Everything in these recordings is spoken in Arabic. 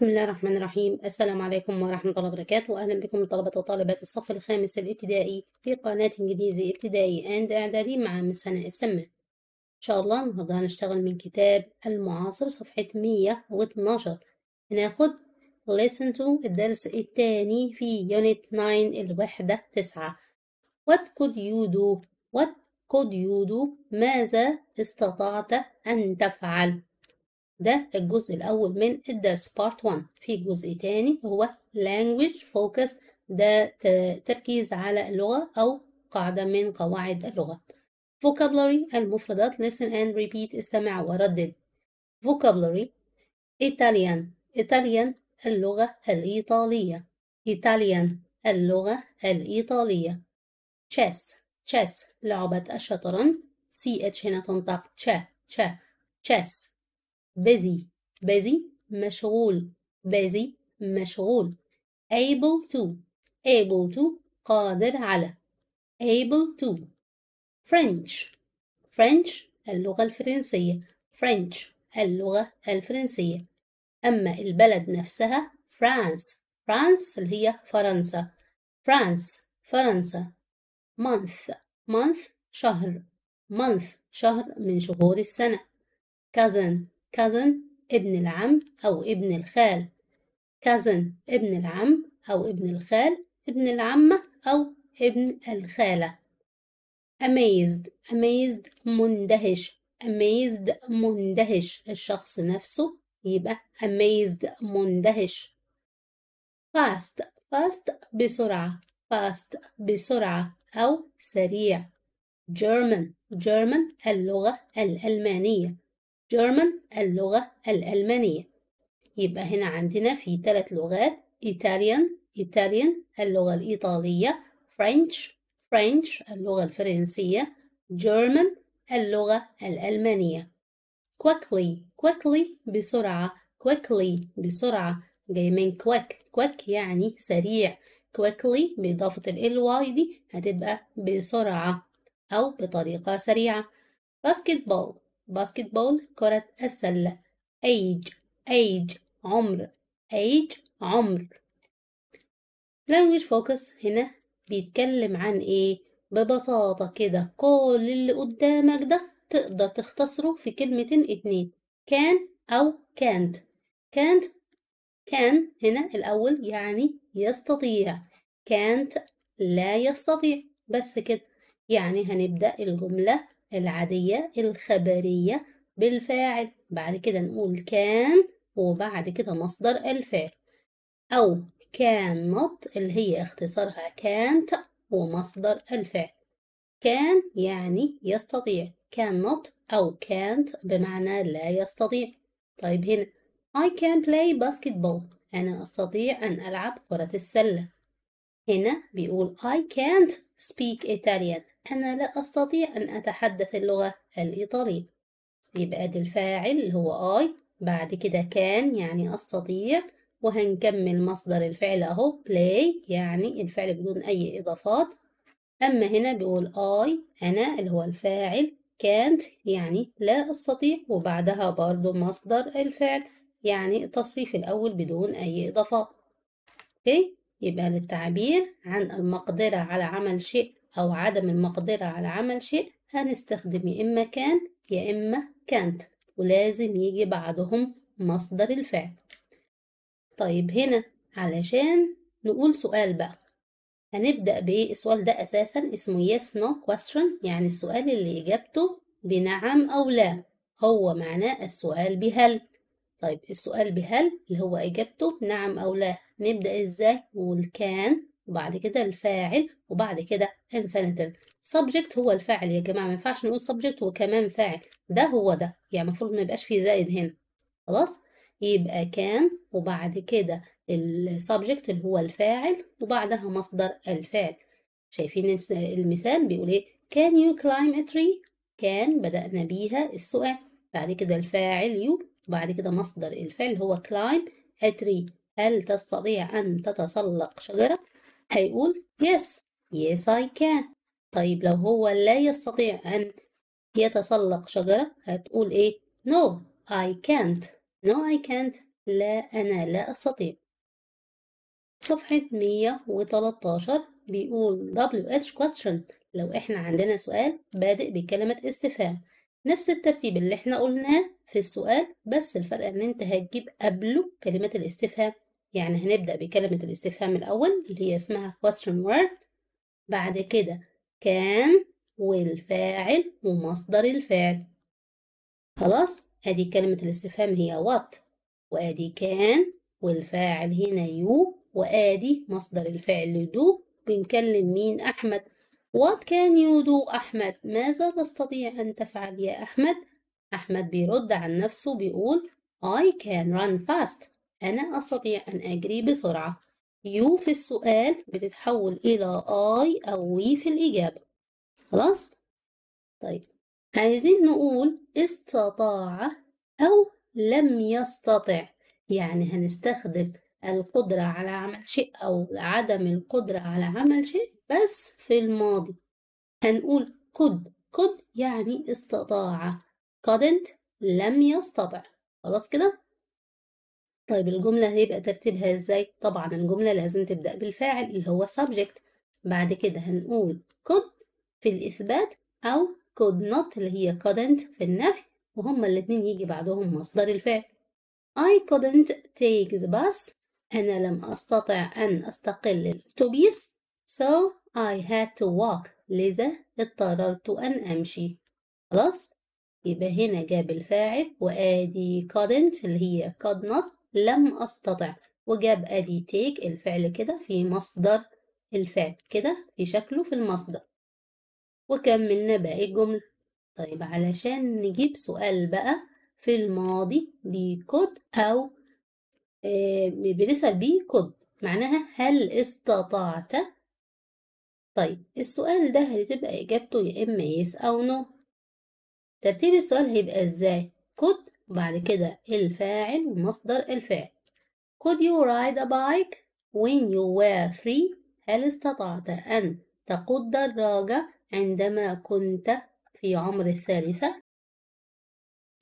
بسم الله الرحمن الرحيم السلام عليكم ورحمة الله وبركاته وأهلا بكم طلبة وطالبات الصف الخامس الابتدائي في قناة إنجليزي ابتدائي أند إعدادي مع مسنا هناء إن شاء الله النهاردة هنشتغل من كتاب المعاصر صفحة 112 هناخد listen to الدرس الثاني في يونت 9 الوحدة 9 what could you do what could you do ماذا استطعت أن تفعل ده الجزء الأول من الدرس بارت 1 في جزء تاني هو language focus ده تركيز على اللغة أو قاعدة من قواعد اللغة vocabulary المفردات listen and repeat استمع وردد vocabulary Italian Italian اللغة الإيطالية Italian اللغة الإيطالية chess chess لعبة الشطرنج ch هنا تنطق ch ch chess busy busy مشغول busy مشغول able to able to قادر على able to French French اللغة الفرنسية French اللغة الفرنسية أما البلد نفسها France France اللي هي فرنسا France فرنسا month month شهر month شهر من شهور السنة cousin cousin ابن العم أو ابن الخال cousin ابن العم أو ابن الخال ابن العمة أو ابن الخالة amazed amazed مندهش amazed مندهش الشخص نفسه يبقى amazed مندهش fast fast بسرعة fast بسرعة أو سريع German German اللغة الألمانية جيرمان اللغة الألمانية يبقى هنا عندنا في ثلاث لغات إيطاليان إيطاليان اللغة الإيطالية فرنش فرنش اللغة الفرنسية جيرمان اللغة الألمانية quickly quickly بسرعة quickly بسرعة جاي من quick quick يعني سريع quickly بإضافة ال واي دي هتبقى بسرعة أو بطريقة سريعة basketball باسكت بول كرة السلة age age عمر age عمر language focus هنا بيتكلم عن ايه ببساطة كده كل اللي قدامك ده تقدر تختصره في كلمتين اتنين كان أو كانت كانت كان هنا الأول يعني يستطيع كانت لا يستطيع بس كده يعني هنبدأ الجملة العادية الخبرية بالفاعل بعد كده نقول كان وبعد كده مصدر الفعل أو كان اللي هي اختصارها كانت ومصدر الفعل كان يعني يستطيع كان أو كانت بمعنى لا يستطيع طيب هنا I can play basketball أنا أستطيع أن ألعب كرة السلة هنا بيقول I can't speak Italian أنا لا أستطيع أن أتحدث اللغة الإيطالية يبقى دي الفاعل هو I بعد كده كان يعني أستطيع وهنكمل مصدر الفعل أهو play يعني الفعل بدون أي إضافات أما هنا بيقول I أنا اللي هو الفاعل can't يعني لا أستطيع وبعدها برضو مصدر الفعل يعني التصريف الأول بدون أي إضافات أوكي okay. يبقى للتعبير عن المقدرة على عمل شيء أو عدم المقدرة على عمل شيء هنستخدم يا إما كان يا إما كانت ولازم يجي بعدهم مصدر الفعل طيب هنا علشان نقول سؤال بقى هنبدأ بإيه السؤال ده أساسا اسمه yes no question يعني السؤال اللي إجابته بنعم أو لا هو معناه السؤال بهل طيب السؤال بهل اللي هو إجابته نعم أو لا نبدأ ازاي نقول كان وبعد كده الفاعل وبعد كده infinitive subject هو الفاعل يا جماعة ما ينفعش نقول subject وكمان فاعل ده هو ده يعني المفروض ما يبقاش فيه زائد هنا خلاص يبقى كان وبعد كده السبجكت اللي هو الفاعل وبعدها مصدر الفعل شايفين المثال بيقول ايه can you climb a tree كان بدأنا بيها السؤال بعد كده الفاعل يو وبعد كده مصدر الفعل هو climb a tree هل تستطيع أن تتسلق شجرة؟ هيقول yes yes I can طيب لو هو لا يستطيع أن يتسلق شجرة هتقول إيه؟ no I can't no I can't لا أنا لا أستطيع صفحة 113 بيقول WH question لو إحنا عندنا سؤال بادئ بكلمة استفهام نفس الترتيب اللي إحنا قلناه في السؤال بس الفرق إن أنت هتجيب قبله كلمة الاستفهام يعني هنبدأ بكلمة الاستفهام الأول اللي هي اسمها question word بعد كده كان والفاعل ومصدر الفعل خلاص ادي كلمة الاستفهام اللي هي what وادي كان والفاعل هنا يو وادي مصدر الفعل دو بنكلم مين احمد what can you do احمد ماذا تستطيع ان تفعل يا احمد احمد بيرد عن نفسه بيقول I can run fast أنا أستطيع أن أجري بسرعة يو في السؤال بتتحول إلى آي أو وي في الإجابة خلاص؟ طيب عايزين نقول استطاع أو لم يستطع يعني هنستخدم القدرة على عمل شيء أو عدم القدرة على عمل شيء بس في الماضي هنقول could could يعني استطاع couldn't لم يستطع خلاص كده طيب الجملة هيبقى ترتيبها ازاي؟ طبعا الجملة لازم تبدأ بالفاعل اللي هو subject بعد كده هنقول could في الإثبات أو could not اللي هي couldn't في النفي وهما الاتنين يجي بعدهم مصدر الفعل I couldn't take the bus أنا لم أستطع أن أستقل الأتوبيس so I had to walk لذا اضطررت أن أمشي خلاص يبقى هنا جاب الفاعل وآدي couldn't اللي هي could not لم أستطع وجاب أدي تيك الفعل كده في مصدر الفعل كده في شكله في المصدر وكملنا باقي الجملة طيب علشان نجيب سؤال بقى في الماضي كود أو آه، بنسأل بيه كود معناها هل استطعت طيب السؤال ده هتبقى إجابته يا إما يس أو نو ترتيب السؤال هيبقى إزاي كود بعد كده الفاعل مصدر الفعل could you ride a bike when you were three هل استطعت أن تقود دراجة عندما كنت في عمر الثالثة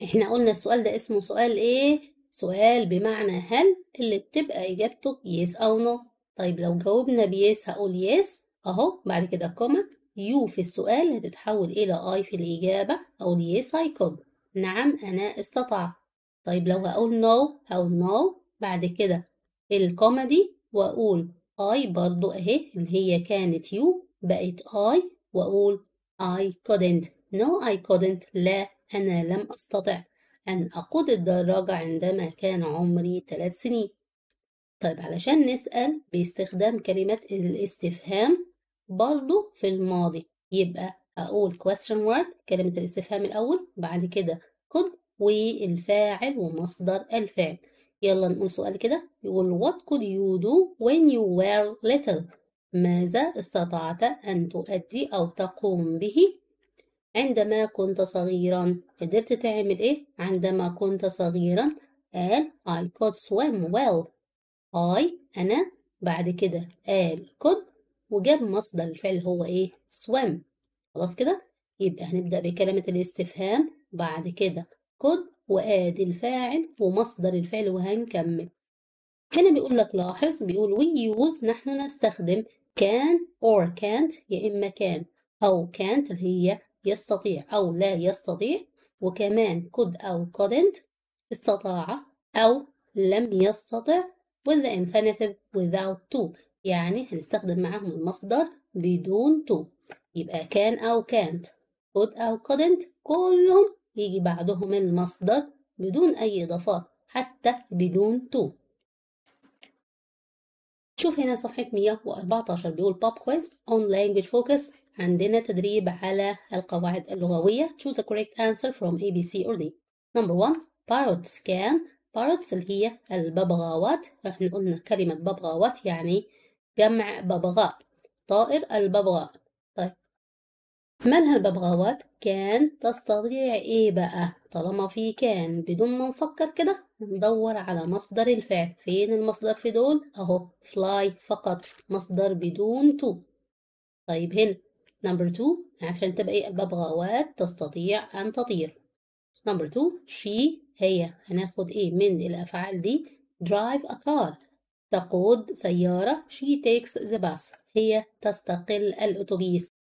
احنا قلنا السؤال ده اسمه سؤال ايه سؤال بمعنى هل اللي بتبقى اجابته yes او no طيب لو جاوبنا بيس هقول yes اهو بعد كده كوما يو في السؤال هتتحول الى اي في الاجابه او yes I could نعم أنا استطاع طيب لو هقول no هقول no بعد كده الكوميدي وأقول I برضو أهي اللي هي كانت you بقت I وأقول I couldn't no I couldn't لا أنا لم أستطع أن أقود الدراجة عندما كان عمري 3 سنين طيب علشان نسأل باستخدام كلمة الاستفهام برضو في الماضي يبقى أقول question word كلمة الاستفهام الأول بعد كده could والفاعل ومصدر الفعل يلا نقول سؤال كده يقول what could you do when you were little ماذا استطعت أن تؤدي أو تقوم به عندما كنت صغيرا قدرت تعمل إيه عندما كنت صغيرا قال I could swim well I أنا بعد كده قال could وجاب مصدر الفعل هو إيه swim خلاص كده يبقى هنبدأ بكلمة الاستفهام بعد كده كود وآدي الفاعل ومصدر الفعل وهنكمل هنا بيقول لك لاحظ بيقول وي يوز نحن نستخدم كان or can't يا إما كان أو كانت اللي هي يستطيع أو لا يستطيع وكمان كود أو couldn't استطاع أو لم يستطع with the infinitive without to يعني هنستخدم معاهم المصدر بدون to يبقى كان أو كانت قد أو قدنت كلهم يجي بعدهم المصدر بدون أي إضافات حتى بدون تو شوف هنا صفحة 114 بيقول بوب كويس on language focus عندنا تدريب على القواعد اللغوية choose a correct answer from A, B, C or D number one parrots can parrots اللي هي الببغاوات احنا قلنا كلمة ببغاوات يعني جمع ببغاء طائر الببغاء منها الببغاوات كان تستطيع ايه بقى طالما في كان بدون ما نفكر كده ندور على مصدر الفعل فين المصدر في دول اهو فلاي فقط مصدر بدون تو طيب هنا نمبر تو عشان تبقى ايه الببغاوات تستطيع ان تطير نمبر تو شي هي هناخد ايه من الافعال دي درايف ا كار تقود سيارة شي تيكس ذا باس هي تستقل الأتوبيس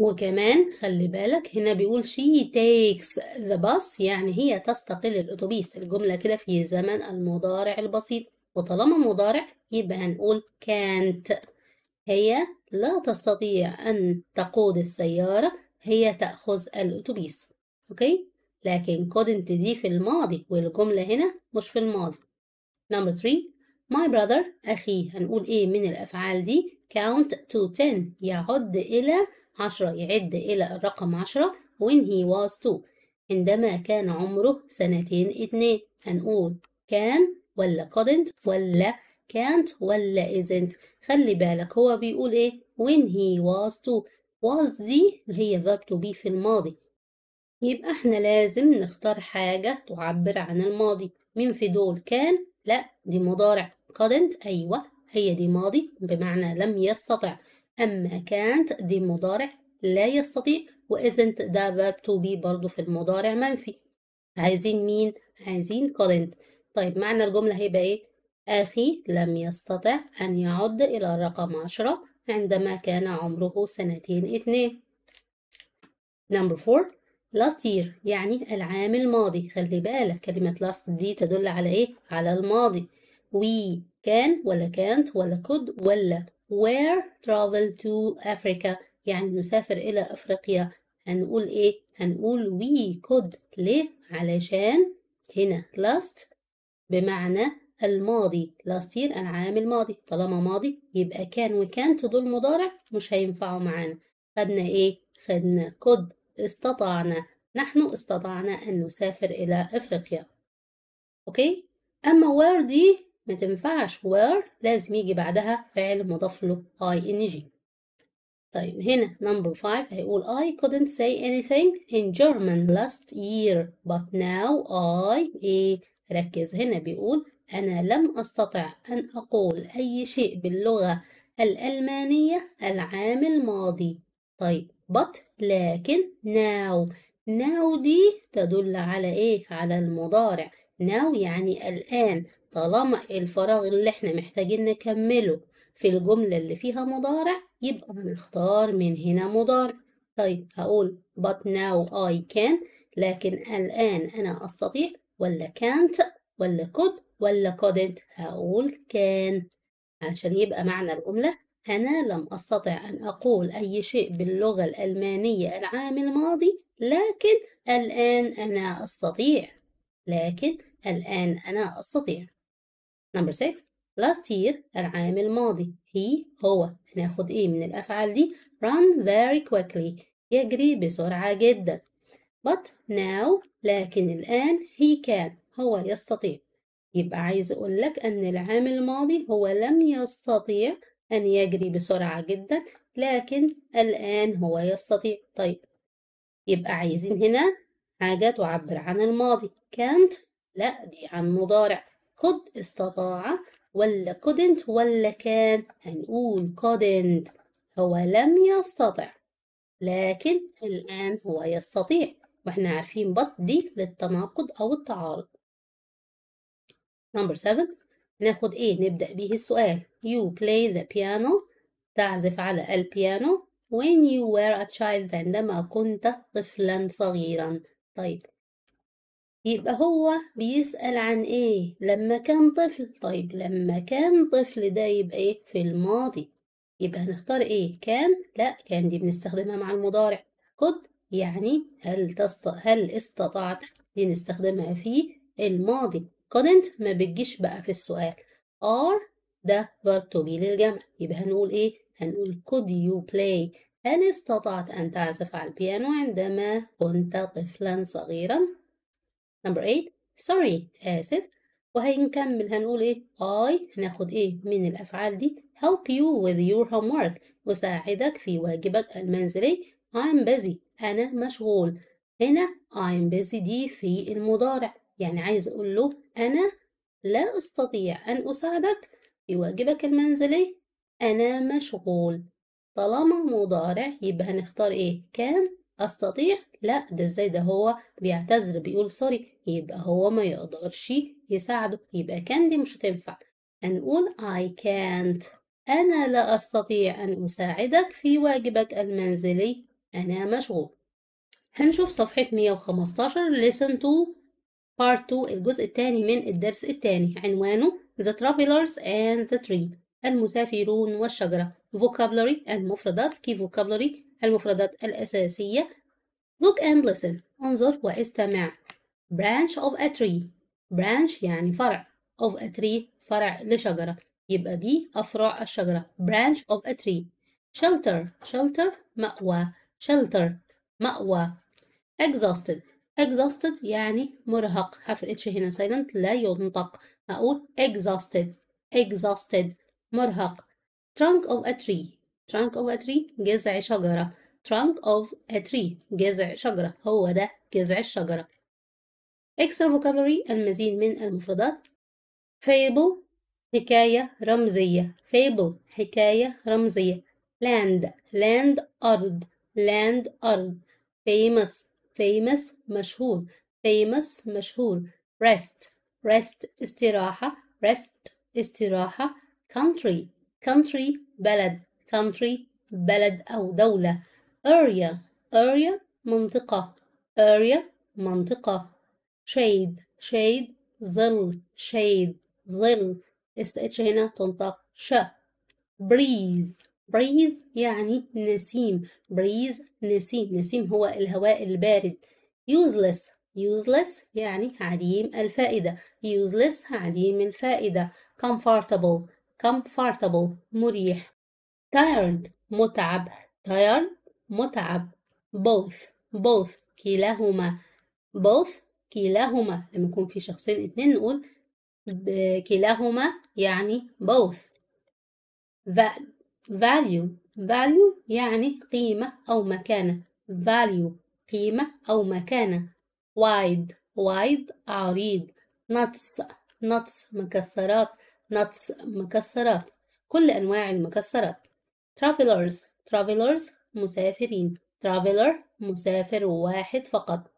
وكمان خلي بالك هنا بيقول she takes the bus يعني هي تستقل الأتوبيس الجملة كده في زمن المضارع البسيط وطالما مضارع يبقى هنقول كانت هي لا تستطيع أن تقود السيارة هي تأخذ الأتوبيس أوكي لكن couldn't دي في الماضي والجملة هنا مش في الماضي number 3 my brother أخي هنقول إيه من الأفعال دي count to 10 يعد إلى عشرة يعد إلى الرقم عشرة when he was two عندما كان عمره سنتين اتنين هنقول كان ولا couldn't ولا can't ولا isn't خلي بالك هو بيقول ايه when he was two was دي اللي هي verb to be في الماضي يبقى احنا لازم نختار حاجة تعبر عن الماضي مين في دول كان لا دي مضارع couldn't أيوة هي دي ماضي بمعنى لم يستطع أما كانت دي مضارع لا يستطيع وإذنت ده verb to be برضو في المضارع منفي عايزين مين؟ عايزين current طيب معنى الجملة هيبقى إيه؟ أخي لم يستطع أن يعد إلى الرقم عشرة عندما كان عمره سنتين اتنين number four last year يعني العام الماضي خلي بالك كلمة last دي تدل على إيه؟ على الماضي we كان ولا كانت ولا could ولا where travel to Africa يعني نسافر إلى أفريقيا هنقول إيه؟ هنقول we could ليه؟ علشان هنا last بمعنى الماضي last year أنا عامل ماضي طالما ماضي يبقى كان وكانت دول مضارع مش هينفعوا معانا خدنا إيه؟ خدنا could استطعنا نحن استطعنا أن نسافر إلى أفريقيا أوكي؟ أما where دي ما تنفعش where لازم يجي بعدها فعل مضاف له ing طيب هنا number 5 هيقول I couldn't say anything in German last year but now I إيه ركز هنا بيقول أنا لم أستطع أن أقول أي شيء باللغة الألمانية العام الماضي طيب but لكن now now دي تدل على إيه على المضارع now يعني الآن طالما الفراغ اللي احنا محتاجين نكمله في الجملة اللي فيها مضارع يبقى هنختار من هنا مضارع طيب هقول but now I can لكن الآن أنا أستطيع ولا can't ولا could ولا couldn't هقول can علشان يبقى معنى الجملة أنا لم أستطع أن أقول أي شيء باللغة الألمانية العام الماضي لكن الآن أنا أستطيع لكن الآن أنا أستطيع نمبر 6 last year العام الماضي he هو هناخد ايه من الافعال دي run very quickly يجري بسرعة جدا but now لكن الآن he can هو يستطيع يبقى عايز أقول لك أن العام الماضي هو لم يستطيع أن يجري بسرعة جدا لكن الآن هو يستطيع طيب يبقى عايزين هنا حاجة تعبر عن الماضي can't لا دي عن مضارع could استطاع ولا couldn't ولا كان هنقول couldn't هو لم يستطع لكن الآن هو يستطيع واحنا عارفين but دي للتناقض أو التعارض نمبر 7 ناخد ايه نبدأ به السؤال you play the piano تعزف على البيانو when you were a child عندما كنت طفلا صغيرا طيب يبقى هو بيسأل عن ايه لما كان طفل طيب لما كان طفل ده يبقى ايه في الماضي يبقى هنختار ايه كان لا كان دي بنستخدمها مع المضارع قد يعني هل تست... هل استطعت دي نستخدمها في الماضي couldn't ما بتجيش بقى في السؤال are ده verb to be للجمع يبقى هنقول ايه هنقول could you play هل استطعت أن تعزف على البيانو عندما كنت طفلا صغيرا نمبر 8 sorry آسف آه، وهنكمل هنقول إيه I هناخد إيه من الأفعال دي help you with your homework وساعدك في واجبك المنزلي I'm busy أنا مشغول هنا I'm busy دي في المضارع يعني عايز أقول له أنا لا أستطيع أن أساعدك في واجبك المنزلي أنا مشغول طالما مضارع يبقى هنختار إيه كان أستطيع لا ده ازاي ده هو بيعتذر بيقول سوري يبقى هو ما يقدرش يساعده يبقى كان دي مش هتنفع هنقول I can't أنا لا أستطيع أن أساعدك في واجبك المنزلي أنا مشغول هنشوف صفحة 115 listen to part 2 الجزء الثاني من الدرس الثاني عنوانه The Travelers and the Tree المسافرون والشجرة vocabulary المفردات key vocabulary المفردات الأساسية look and listen انظر واستمع branch of a tree branch يعني فرع of a tree فرع لشجرة يبقى دي أفرع الشجرة branch of a tree shelter shelter مأوى shelter مأوى exhausted exhausted يعني مرهق حرف الاتش هنا silent لا ينطق أقول exhausted exhausted مرهق trunk of a tree trunk of a tree جذع شجرة trunk of a tree جذع شجرة هو ده جذع الشجرة extra vocabulary المزيد من المفردات fable حكاية رمزية fable حكاية رمزية land land أرض land أرض famous famous مشهور famous مشهور rest rest استراحة rest استراحة country country بلد country بلد أو دولة area area منطقة area منطقة shade shade ظل shade ظل اس اتش هنا تنطق ش breeze breeze يعني نسيم breeze نسيم نسيم هو الهواء البارد useless useless يعني عديم الفائدة useless عديم الفائدة comfortable comfortable مريح tired متعب tired متعب both both كلاهما both كلاهما لما يكون في شخصين اتنين نقول كلاهما يعني both value value يعني قيمة أو مكانة value قيمة أو مكانة wide wide عريض nuts nuts مكسرات nuts مكسرات كل أنواع المكسرات travelers travelers مسافرين traveler مسافر واحد فقط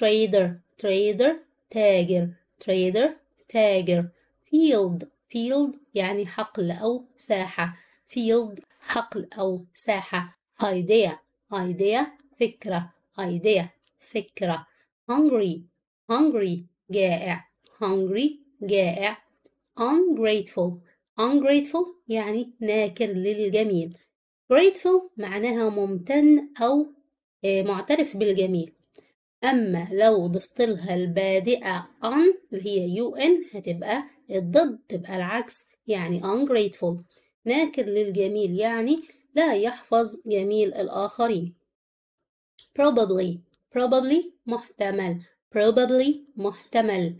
trader trader تاجر trader تاجر field field يعني حقل أو ساحة field حقل أو ساحة idea idea فكرة idea فكرة hungry hungry جائع hungry جائع ungrateful ungrateful يعني ناكر للجميل grateful معناها ممتن أو آه، معترف بالجميل أما لو ضفت لها البادئة on اللي هي un هتبقى الضد تبقى العكس يعني ungrateful ناكر للجميل يعني لا يحفظ جميل الآخرين probably probably محتمل probably محتمل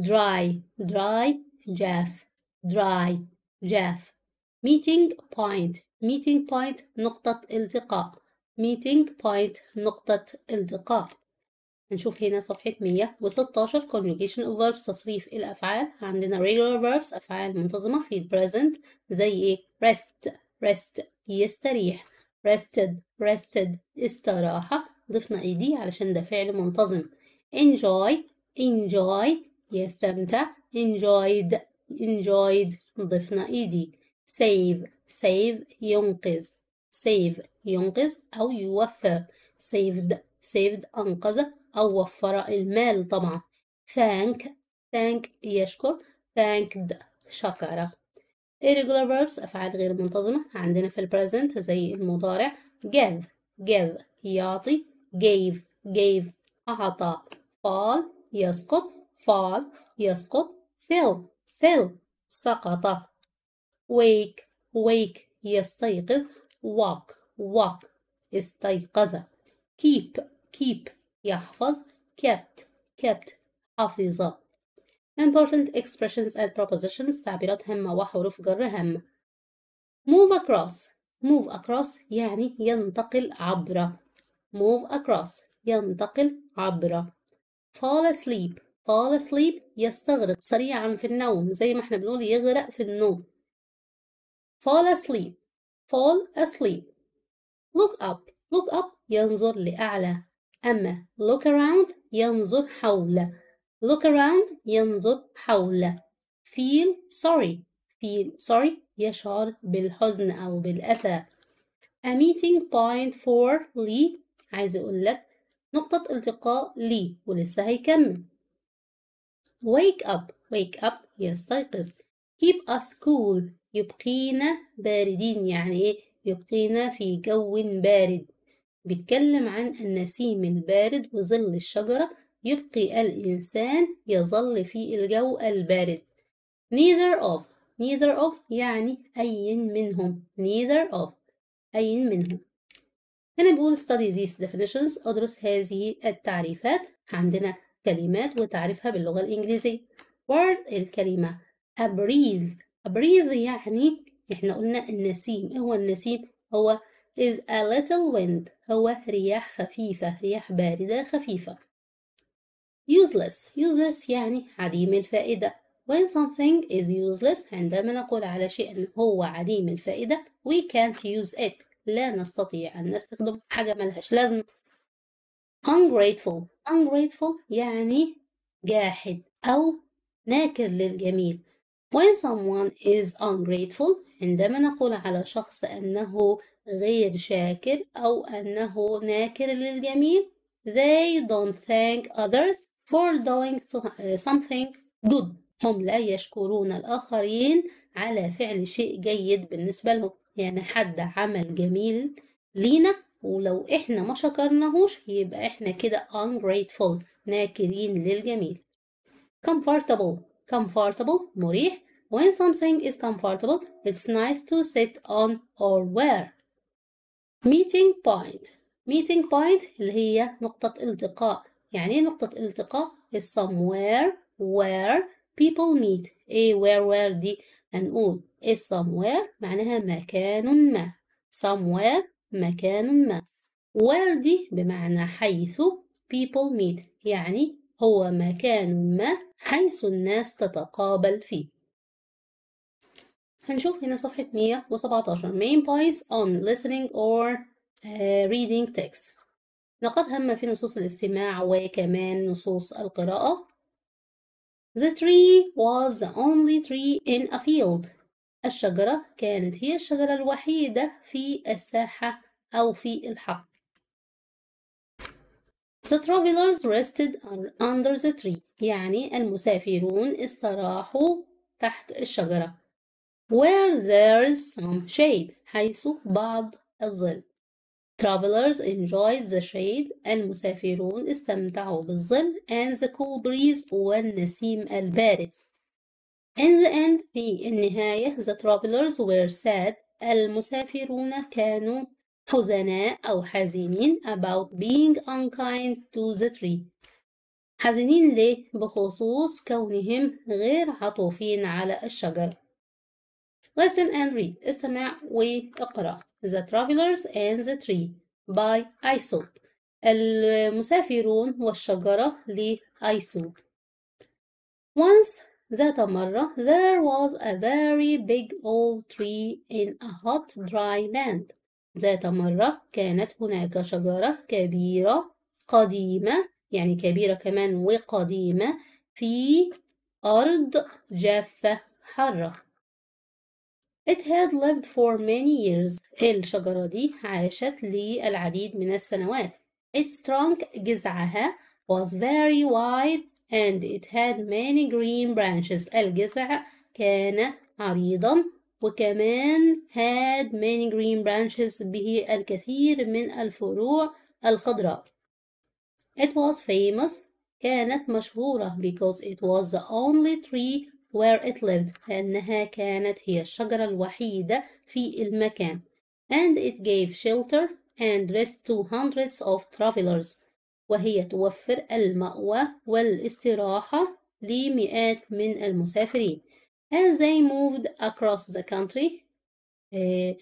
dry dry جاف dry جاف meeting point meeting point نقطة التقاء meeting point نقطة التقاء هنشوف هنا صفحة 116 conjugation of verbs تصريف الأفعال عندنا regular verbs أفعال منتظمة في present زي إيه rest rest يستريح rested rested استراحة ضفنا إيدي علشان ده فعل منتظم enjoy enjoy يستمتع enjoyed enjoyed ضفنا ed save save ينقذ save ينقذ أو يوفر saved saved أنقذ أو وفر المال طبعا thank thank يشكر thanked شكر irregular verbs أفعال غير منتظمة عندنا في present زي المضارع give give يعطي gave gave أعطى fall يسقط fall يسقط fell fell سقط wake wake يستيقظ walk walk استيقظ keep keep يحفظ kept kept حفظ important expressions and propositions تعبيرات هامة وحروف جر هامة move across move across يعني ينتقل عبر move across ينتقل عبر fall asleep fall asleep يستغرق سريعا في النوم زي ما احنا بنقول يغرق في النوم fall asleep fall asleep look up look up ينظر لأعلى أما look around ينظر حول look around ينظر حول feel sorry feel sorry يشعر بالحزن أو بالأسى a meeting point for Lee عايز أقول لك نقطة التقاء لي ولسه هيكمل wake up wake up يستيقظ keep us cool يبقينا باردين يعني إيه يبقينا في جو بارد بيتكلم عن النسيم البارد وظل الشجرة يبقي الإنسان يظل في الجو البارد neither of neither of يعني أي منهم neither of أي منهم هنا بقول study these definitions أدرس هذه التعريفات عندنا كلمات وتعريفها باللغة الإنجليزية word الكلمة a breeze a breeze يعني إحنا قلنا النسيم إيه هو النسيم هو is a little wind هو رياح خفيفة رياح باردة خفيفة useless useless يعني عديم الفائدة when something is useless عندما نقول على شيء هو عديم الفائدة we can't use it لا نستطيع أن نستخدم حاجة ملهاش لازمة ungrateful ungrateful يعني جاحد أو ناكر للجميل when someone is ungrateful عندما نقول على شخص أنه غير شاكر أو أنه ناكر للجميل they don't thank others for doing something good هم لا يشكرون الآخرين على فعل شيء جيد بالنسبة لهم يعني حد عمل جميل لينا ولو احنا ما شكرناهوش يبقى احنا كده ungrateful ناكرين للجميل comfortable comfortable مريح when something is comfortable it's nice to sit on or wear meeting point meeting point اللي هي نقطة التقاء يعني ايه نقطة التقاء is somewhere where people meet ايه where where دي هنقول is somewhere معناها مكان ما somewhere مكان ما where دي بمعنى حيث people meet يعني هو مكان ما حيث الناس تتقابل فيه هنشوف هنا صفحة 117 main points on listening or uh, reading text لقد هم في نصوص الاستماع وكمان نصوص القراءة The tree was the only tree in a field الشجرة كانت هي الشجرة الوحيدة في الساحة أو في الحق. The travelers rested under the tree يعني المسافرون استراحوا تحت الشجرة. Where there's some shade حيث بعض الظل. Travelers enjoyed the shade المسافرون استمتعوا بالظل and the cool breeze والنسيم البارد. In the end في النهاية the travelers were sad المسافرون كانوا حزناء أو حزينين about being unkind to the tree حزينين ليه؟ بخصوص كونهم غير عطوفين على الشجر Listen and read استمع واقرأ The Travelers and the Tree by Aesop المسافرون والشجرة لأيسوب Once ذات مرة there was a very big old tree in a hot dry land ذات مرة كانت هناك شجرة كبيرة قديمة يعني كبيرة كمان وقديمة في أرض جافة حارة It had lived for many years الشجرة دي عاشت للعديد من السنوات Its trunk جذعها was very wide and it had many green branches الجذع كان عريضا وكمان had many green branches به الكثير من الفروع الخضراء It was famous كانت مشهورة because it was the only tree where it lived لأنها كانت هي الشجرة الوحيدة في المكان and it gave shelter and rest to hundreds of travelers وهي توفر المأوى والاستراحة لمئات من المسافرين as they moved across the country eh,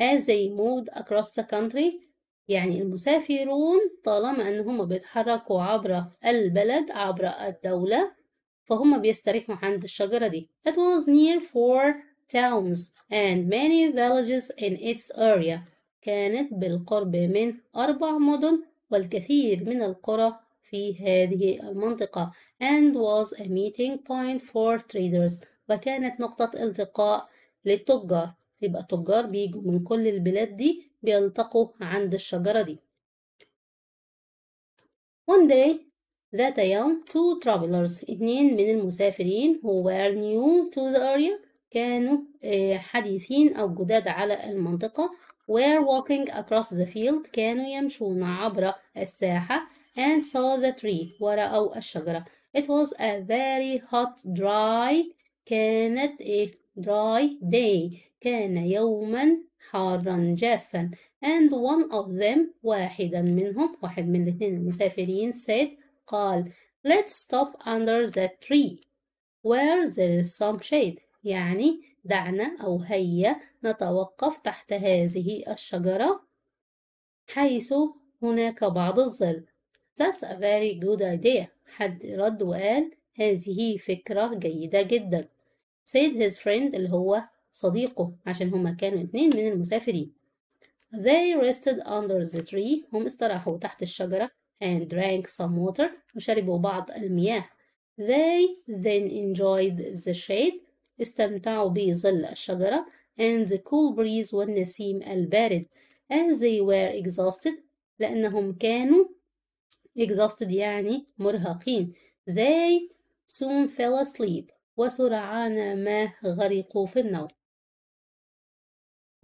as they moved across the country يعني المسافرون طالما ان هم بيتحركوا عبر البلد عبر الدولة فهم بيستريحوا عند الشجرة دي it was near four towns and many villages in its area كانت بالقرب من أربع مدن والكثير من القرى في هذه المنطقة and was a meeting point for traders وكانت نقطة التقاء للتجار يبقى التجار بيجوا من كل البلاد دي بيلتقوا عند الشجرة دي one day ذات يوم two travelers اتنين من المسافرين who were new to the area كانوا آه، حديثين أو جداد على المنطقة were walking across the field كانوا يمشون عبر الساحة and saw the tree ورأوا الشجرة it was a very hot dry كانت a dry day كان يوما حارا جافا and one of them واحدا منهم واحد من الاثنين المسافرين said قال let's stop under that tree where there is some shade يعني دعنا أو هيا نتوقف تحت هذه الشجرة حيث هناك بعض الظل That's a very good idea حد رد وقال هذه فكرة جيدة جدا said his friend اللي هو صديقه عشان هما كانوا اتنين من المسافرين They rested under the tree هم استراحوا تحت الشجرة and drank some water وشربوا بعض المياه They then enjoyed the shade استمتعوا بظل الشجرة and the cool breeze والنسيم البارد as they were exhausted لأنهم كانوا exhausted يعني مرهقين they soon fell asleep وسرعان ما غرقوا في النوم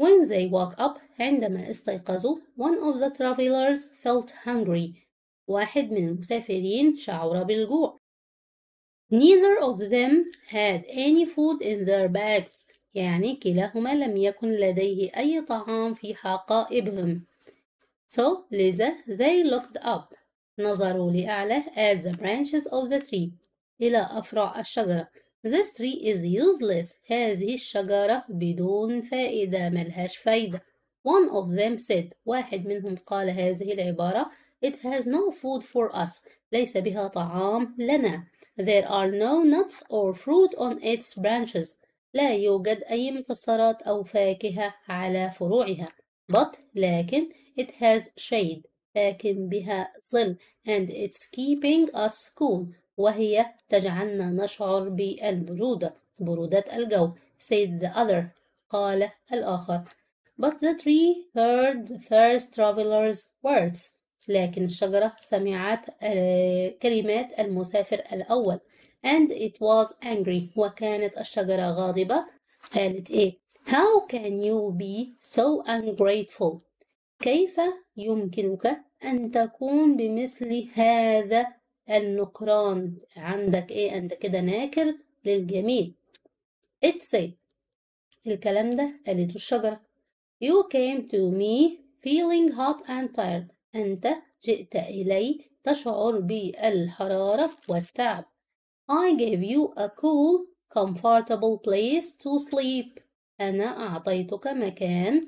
When they woke up عندما استيقظوا one of the travelers felt hungry واحد من المسافرين شعر بالجوع Neither of them had any food in their bags يعني كلاهما لم يكن لديه أي طعام في حقائبهم So لذا they looked up نظروا لأعلى at the branches of the tree إلى أفرع الشجرة This tree is useless هذه الشجرة بدون فائدة ملهاش فايدة One of them said واحد منهم قال هذه العبارة It has no food for us ليس بها طعام لنا There are no nuts or fruit on its branches لا يوجد أي مكسرات أو فاكهة على فروعها but لكن it has shade لكن بها ظل and it's keeping us cool وهي تجعلنا نشعر بالبرودة برودة الجو said the other قال الآخر but the tree heard the first traveler's words لكن الشجرة سمعت آه، كلمات المسافر الأول and it was angry وكانت الشجرة غاضبة قالت إيه how can you be so ungrateful كيف يمكنك أن تكون بمثل هذا النكران عندك إيه أنت كده ناكر للجميل it said الكلام ده قالته الشجرة you came to me feeling hot and tired أنت جئت إلي تشعر بالحرارة والتعب. I gave you a cool, comfortable place to sleep. أنا أعطيتك مكان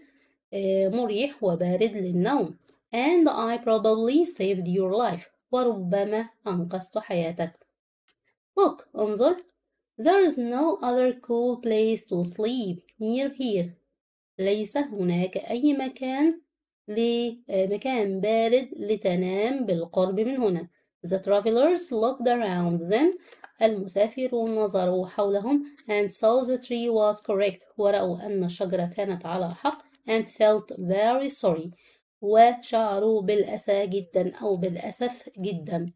مريح وبارد للنوم. And I probably saved your life. وربما أنقذت حياتك. Look, انظر. There is no other cool place to sleep near here. ليس هناك أي مكان لمكان بارد لتنام بالقرب من هنا The travelers looked around them المسافرون نظروا حولهم and saw the tree was correct ورأوا أن الشجرة كانت على حق and felt very sorry وشعروا بالأسى جدا أو بالأسف جدا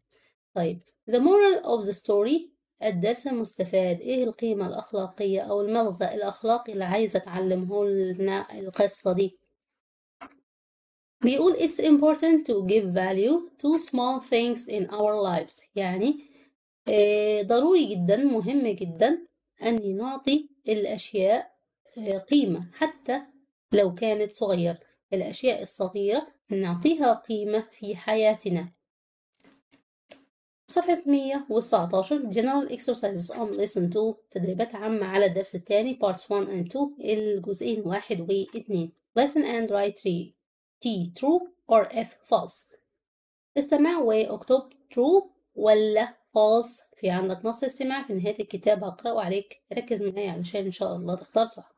طيب the moral of the story الدرس المستفاد إيه القيمة الأخلاقية أو المغزى الأخلاقي اللي عايزة تعلمه لنا القصة دي بيقول it's important to give value to small things in our lives يعني آه، ضروري جدا مهم جدا أن نعطي الأشياء آه، قيمة حتى لو كانت صغيرة الأشياء الصغيرة نعطيها قيمة في حياتنا صفحة 119 General Exercises on Lesson 2 تدريبات عامة على الدرس الثاني Parts 1 and 2 الجزئين 1 و 2 Lesson and Write 3 T true or F false استمع واكتب true ولا false في عندك نص استماع في نهاية الكتاب هقرأه عليك ركز معايا علشان إن شاء الله تختار صح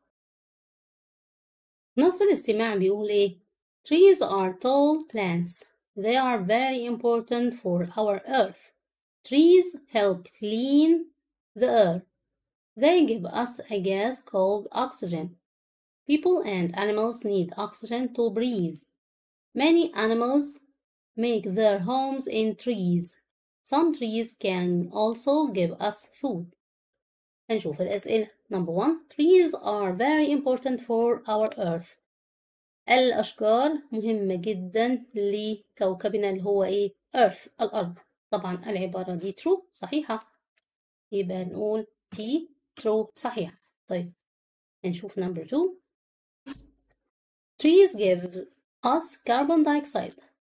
نص الاستماع بيقول إيه Trees are tall plants They are very important for our earth Trees help clean the earth They give us a gas called oxygen People and animals need oxygen to breathe Many animals make their homes in trees. Some trees can also give us food. هنشوف الأسئلة Number one Trees are very important for our earth الأشجار مهمة جدا لكوكبنا اللي هو إيه earth الأرض طبعا العبارة دي true صحيحة يبقى نقول T true صحيح طيب هنشوف number two Trees give as carbon dioxide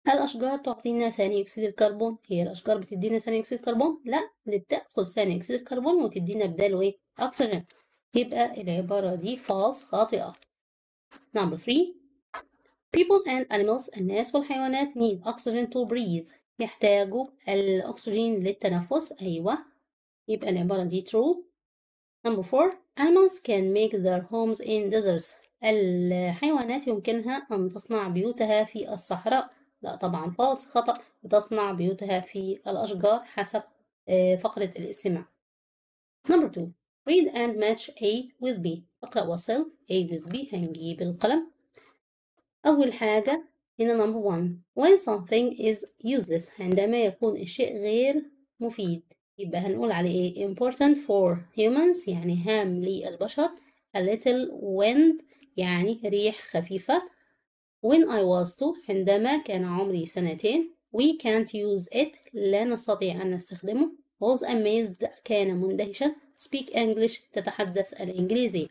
هل الأشجار تعطينا ثاني أكسيد الكربون؟ هي الأشجار بتدينا ثاني أكسيد الكربون؟ لا دي بتأخذ ثاني أكسيد الكربون وتدينا بداله إيه؟ أكسجين يبقى العبارة دي false خاطئة number three people and animals الناس والحيوانات need oxygen to breathe يحتاجوا الأكسجين للتنفس أيوة يبقى العبارة دي true number four animals can make their homes in deserts الحيوانات يمكنها أن تصنع بيوتها في الصحراء لا طبعا خالص خطأ بتصنع بيوتها في الأشجار حسب آه، فقرة الاستماع number 2 read and match A with B اقرأ وصل A with B هنجيب القلم أول حاجة هنا number 1 when something is useless عندما يكون الشيء غير مفيد يبقى هنقول عليه ايه important for humans يعني هام للبشر a little wind يعني ريح خفيفة When I was two عندما كان عمري سنتين We can't use it لا نستطيع أن نستخدمه was amazed كان مندهشا speak English تتحدث الإنجليزي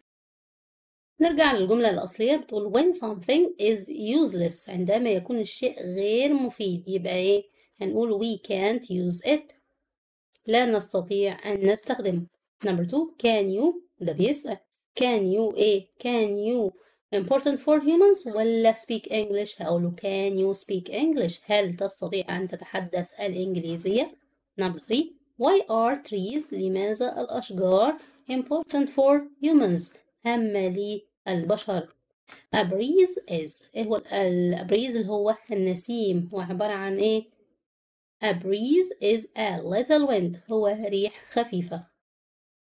نرجع للجملة الأصلية بتقول when something is useless عندما يكون الشيء غير مفيد يبقى إيه هنقول we can't use it لا نستطيع أن نستخدمه number two can you ده بيسأل can you ايه can you important for humans ولا speak English هقوله can you speak English هل تستطيع أن تتحدث الإنجليزية number 3 why are trees لماذا الأشجار important for humans هامة للبشر a breeze is ايه هو a breeze اللي هو النسيم هو عبارة عن ايه a breeze is a little wind هو ريح خفيفة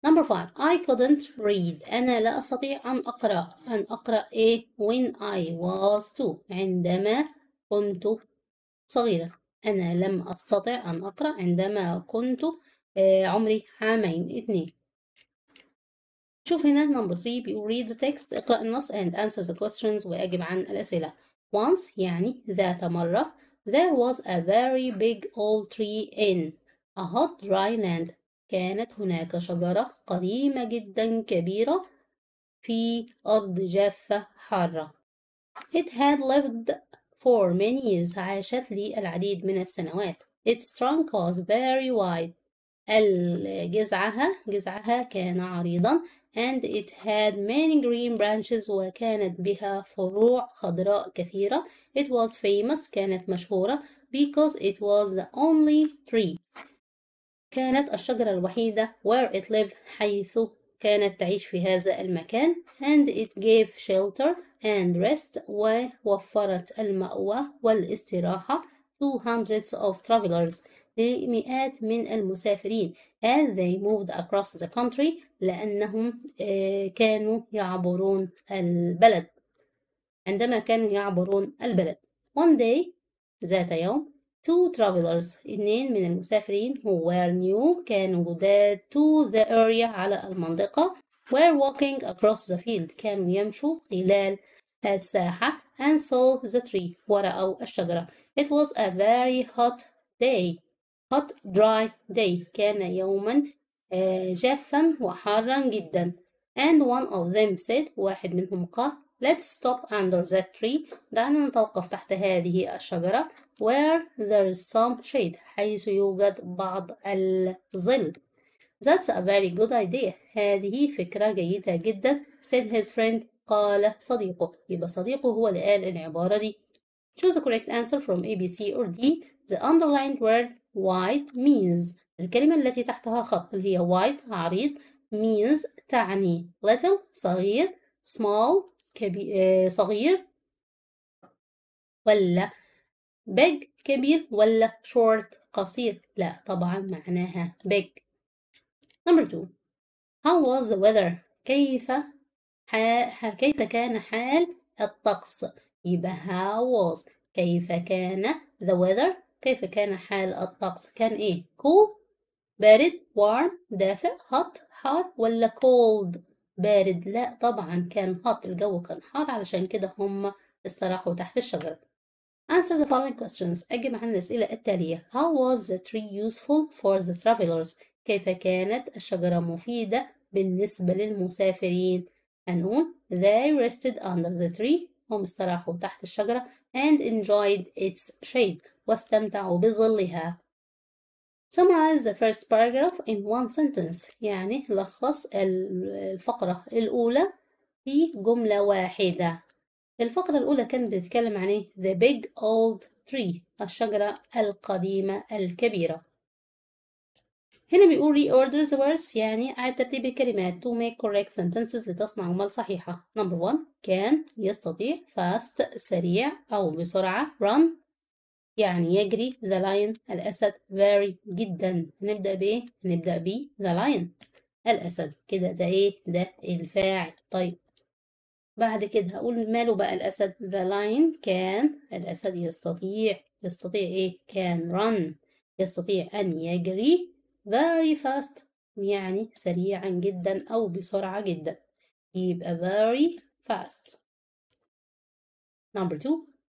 Number five, I couldn't read. أنا لا أستطيع أن أقرأ. أن أقرأ إيه؟ When I was two. عندما كنت صغيرا. أنا لم أستطع أن أقرأ عندما كنت آه، عمري عامين اثنين. شوف هنا number three بيقول read the text اقرأ النص and answer the questions وأجب عن الأسئلة. Once يعني ذات مرة there was a very big old tree in a hot dry land كانت هناك شجرة قديمة جدا كبيرة في أرض جافة حارة. It had lived for many years. عاشت للعديد من السنوات. Its trunk was very wide. جذعها جذعها كان عريضا and it had many green branches وكانت بها فروع خضراء كثيرة it was famous كانت مشهورة because it was the only tree كانت الشجرة الوحيدة where it lived حيث كانت تعيش في هذا المكان and it gave shelter and rest ووفرت المأوى والاستراحة to hundreds of travelers لمئات من المسافرين as they moved across the country لأنهم آه، كانوا يعبرون البلد عندما كانوا يعبرون البلد one day ذات يوم two travelers اتنين من المسافرين who were new كانوا جداد to the area على المنطقة were walking across the field كانوا يمشوا خلال الساحة and saw the tree ورأوا الشجرة it was a very hot day hot dry day كان يوما جافا وحارا جدا and one of them said واحد منهم قال let's stop under that tree دعنا نتوقف تحت هذه الشجرة where there is some shade حيث يوجد بعض الظل That's a very good idea هذه فكرة جيدة جدا said his friend قال صديقه يبقى صديقه هو اللي قال العبارة دي Choose the correct answer from A, B, C or D The underlined word white means الكلمة التي تحتها خط اللي هي white عريض means تعني little صغير small كبير صغير ولا big كبير ولا short قصير لا طبعا معناها big number two how was the weather كيف ح... كيف كان حال الطقس يبقى how was كيف كان the weather كيف كان حال الطقس كان ايه cool بارد warm دافئ hot حار ولا cold بارد لا طبعا كان hot الجو كان حار علشان كده هم استراحوا تحت الشجرة Answer the following questions أجب عن الأسئلة التالية How was the tree useful for the travelers? كيف كانت الشجرة مفيدة بالنسبة للمسافرين؟ هنقول They rested under the tree هم استراحوا تحت الشجرة and enjoyed its shade واستمتعوا بظلها Summarize the first paragraph in one sentence يعني لخص الفقرة الأولى في جملة واحدة الفقرة الأولى كانت بتتكلم عن إيه؟ The Big Old Tree الشجرة القديمة الكبيرة هنا بيقول reorder the words يعني إعادة ترتيب الكلمات to make correct sentences لتصنع جمل صحيحة number one كان يستطيع fast سريع أو بسرعة run يعني يجري the lion الأسد very جدا نبدأ بإيه؟ نبدأ ب the lion الأسد كده ده إيه؟ ده الفاعل طيب بعد كده هقول ماله بقى الأسد ذا لاين كان الأسد يستطيع يستطيع إيه كان run يستطيع أن يجري very fast يعني سريعا جدا أو بسرعة جدا يبقى very fast number two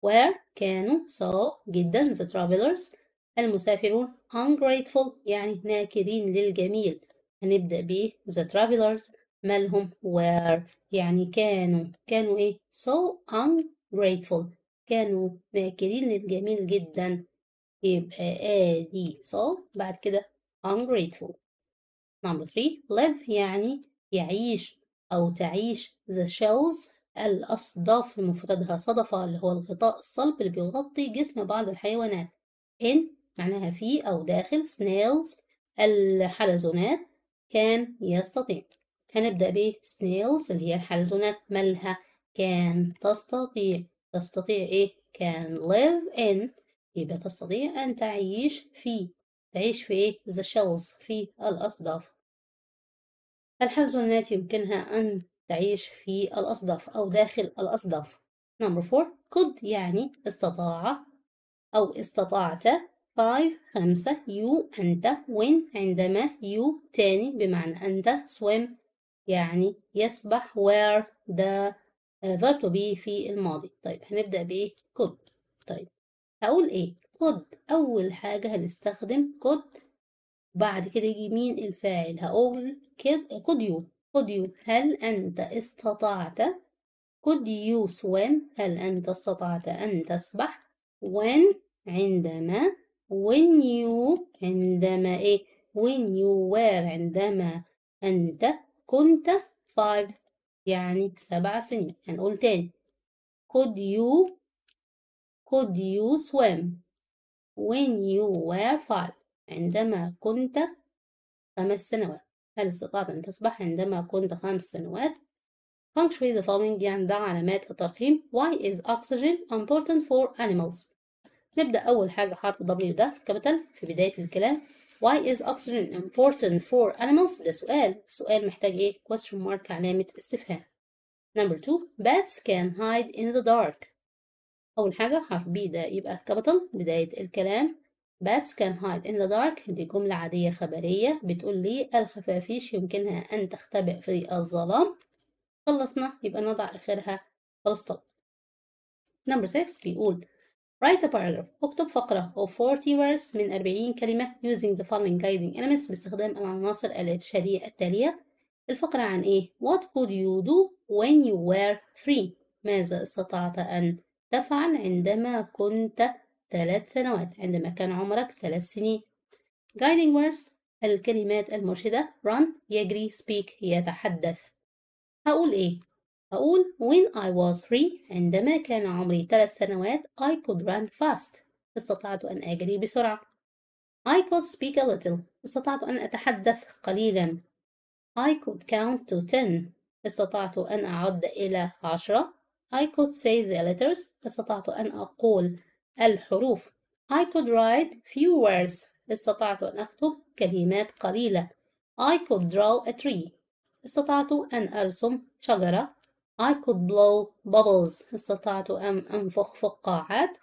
where كانوا saw جدا the travelers المسافرون ungrateful يعني ناكرين للجميل هنبدأ ب the travelers مالهم were يعني كانوا كانوا ايه so ungrateful كانوا ناكرين للجميل جدا يبقى آدي so بعد كده ungrateful number three live يعني يعيش أو تعيش the shells الأصداف مفردها صدفة اللي هو الغطاء الصلب اللي بيغطي جسم بعض الحيوانات in معناها في أو داخل snails الحلزونات كان يستطيع هنبدأ ب snails اللي هي الحلزونات مالها كان تستطيع تستطيع إيه can live in يبقى تستطيع أن تعيش في تعيش في إيه the shells في الأصداف الحلزونات يمكنها أن تعيش في الأصداف أو داخل الأصداف number four could يعني استطاع أو استطعت 5 5 you أنت when عندما you تاني بمعنى أنت swim يعني يصبح where the آه، verb to be في الماضي طيب هنبدأ بإيه could طيب هقول إيه could أول حاجة هنستخدم could بعد كده يجي مين الفاعل هقول could you could you هل أنت استطعت could you swim هل أنت استطعت أن تسبح when عندما when you عندما إيه when you were عندما أنت كنت 5 يعني سبع سنين هنقول تاني could you could you swim when you were five عندما كنت خمس سنوات هل استطعت أن تسبح عندما كنت خمس سنوات Country the following يعني ده علامات الترقيم why is oxygen important for animals نبدأ أول حاجة حرف W ده كابيتال في بداية الكلام Why is oxygen important for animals؟ ده سؤال السؤال محتاج ايه question mark علامة استفهام number two bats can hide in the dark أول حاجة حرف B ده يبقى كبطل بداية الكلام bats can hide in the dark دي جملة عادية خبرية بتقول لي الخفافيش يمكنها أن تختبئ في الظلام خلصنا يبقى نضع آخرها فلسطين number six بيقول Write a paragraph اكتب فقرة of 40 words من 40 كلمة using the following guiding elements باستخدام العناصر الإرشادية التالية الفقرة عن إيه؟ What could you do when you were three؟ ماذا استطعت أن تفعل عندما كنت ثلاث سنوات عندما كان عمرك ثلاث سنين guiding words الكلمات المرشدة run يجري speak يتحدث هقول إيه أقول when I was three عندما كان عمري ثلاث سنوات I could run fast استطعت أن أجري بسرعة I could speak a little استطعت أن أتحدث قليلا I could count to ten استطعت أن أعد إلى عشرة I could say the letters استطعت أن أقول الحروف I could write few words استطعت أن أكتب كلمات قليلة I could draw a tree استطعت أن أرسم شجرة I could blow bubbles استطعت أن أنفخ فقاعات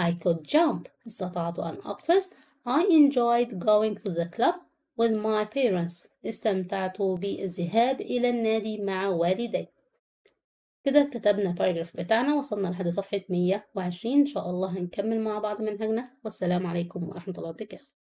I could jump استطعت أن أقفز I enjoyed going to the club with my parents استمتعت بالذهاب إلى النادي مع والدي كده كتبنا الباراجراف بتاعنا وصلنا لحد صفحة 120 إن شاء الله هنكمل مع بعض منهجنا والسلام عليكم ورحمة الله وبركاته